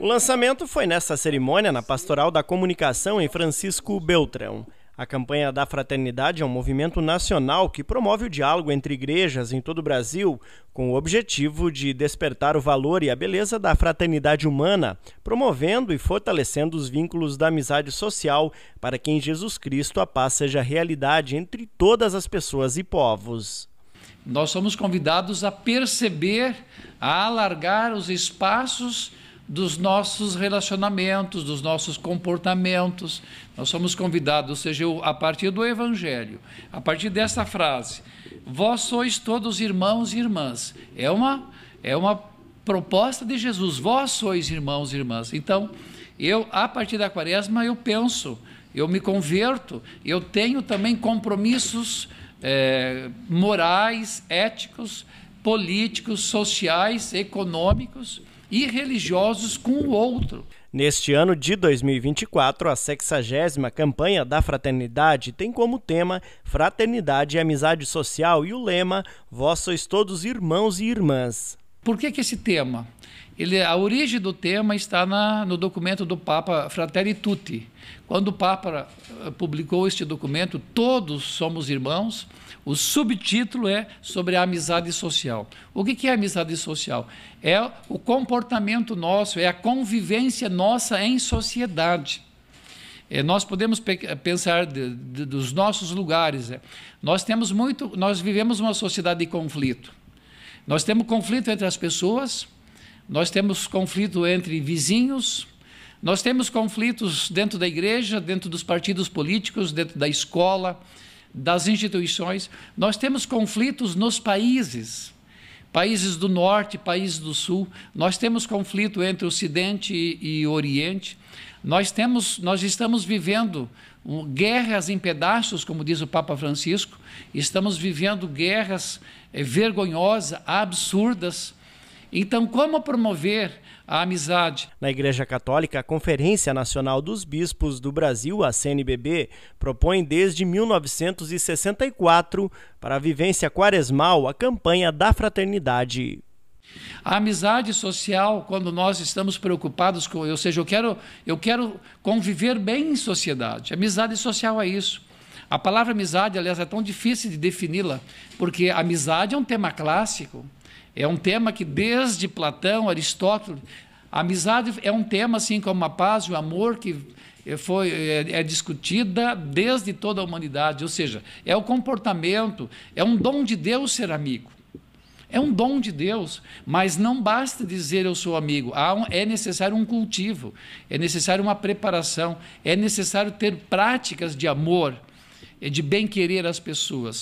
O lançamento foi nesta cerimônia na Pastoral da Comunicação em Francisco Beltrão. A campanha da Fraternidade é um movimento nacional que promove o diálogo entre igrejas em todo o Brasil, com o objetivo de despertar o valor e a beleza da fraternidade humana, promovendo e fortalecendo os vínculos da amizade social, para que em Jesus Cristo a paz seja realidade entre todas as pessoas e povos. Nós somos convidados a perceber, a alargar os espaços dos nossos relacionamentos, dos nossos comportamentos. Nós somos convidados, ou seja, a partir do Evangelho, a partir dessa frase, vós sois todos irmãos e irmãs. É uma, é uma proposta de Jesus, vós sois irmãos e irmãs. Então, eu, a partir da quaresma, eu penso, eu me converto, eu tenho também compromissos é, morais, éticos, políticos, sociais, econômicos e religiosos com o outro. Neste ano de 2024, a 60 campanha da Fraternidade tem como tema Fraternidade e Amizade Social e o lema Vós sois todos irmãos e irmãs. Por que, que esse tema? Ele, a origem do tema está na, no documento do Papa Fratelli Tutti. Quando o Papa eh, publicou este documento, Todos Somos Irmãos, o subtítulo é sobre a amizade social. O que é amizade social? É o comportamento nosso, é a convivência nossa em sociedade. É, nós podemos pe eh, pensar de, de, dos nossos lugares. É. Nós temos muito, nós vivemos uma sociedade de conflito nós temos conflito entre as pessoas, nós temos conflito entre vizinhos, nós temos conflitos dentro da igreja, dentro dos partidos políticos, dentro da escola, das instituições. Nós temos conflitos nos países. Países do norte, países do sul, nós temos conflito entre Ocidente e, Oriente. Nós temos, nós estamos vivendo guerras em pedaços, como diz o Papa Francisco. Estamos vivendo guerras é, vergonhosas, absurdas então, como promover a amizade? Na Igreja Católica, a Conferência Nacional dos Bispos do Brasil, a CNBB, propõe desde 1964 para a vivência quaresmal a campanha da fraternidade. A amizade social, quando nós estamos preocupados com, ou seja, eu quero, eu quero conviver bem em sociedade. Amizade social é isso. A palavra amizade, aliás, é tão difícil de defini-la, porque amizade é um tema clássico. É um tema que desde Platão, Aristóteles, amizade é um tema assim como a paz e o amor que eh, foi é, é, discutida desde toda a humanidade, ou seja, é o comportamento, é um dom de Deus ser amigo. É um dom de Deus, mas não basta dizer eu sou amigo. Um, é necessário um cultivo, é necessário uma preparação, é necessário ter práticas de amor, eh, de bem querer as pessoas.